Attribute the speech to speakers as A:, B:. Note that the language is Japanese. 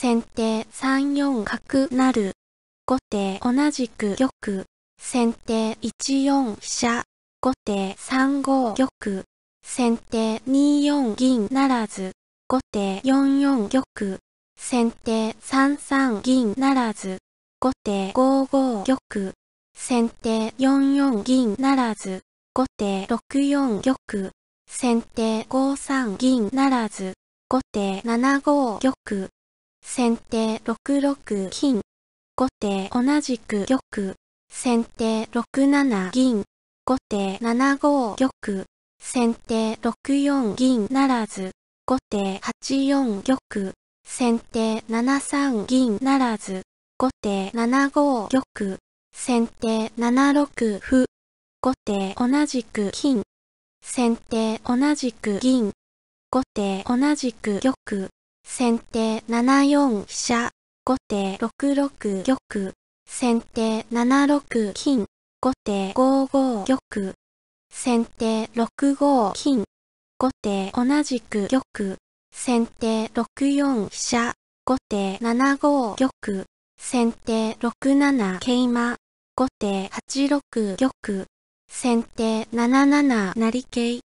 A: 先手3四角成。後手同じく玉。
B: 先手1四飛車。後手3五玉。先手2四銀ならず。後手4四玉。先手3三銀ならず。後手5五玉。先手4四銀ならず。後手6四玉。先手5三銀ならず。後手7五玉。先手6六金。後手同じく玉。先手6七銀。後手7五玉。先手6四銀ならず。後手8四玉。先手7三銀ならず。後手7五玉。先手7六歩。後手同じく金。先手同じく銀。後手同じく玉。先手7四飛車、後手6六玉、先手7六金、後手5五玉、先手6五金、後手同じく玉、先手6四飛車、後手7五玉、先手6七桂馬、
A: 後手8六玉、先手7七成桂。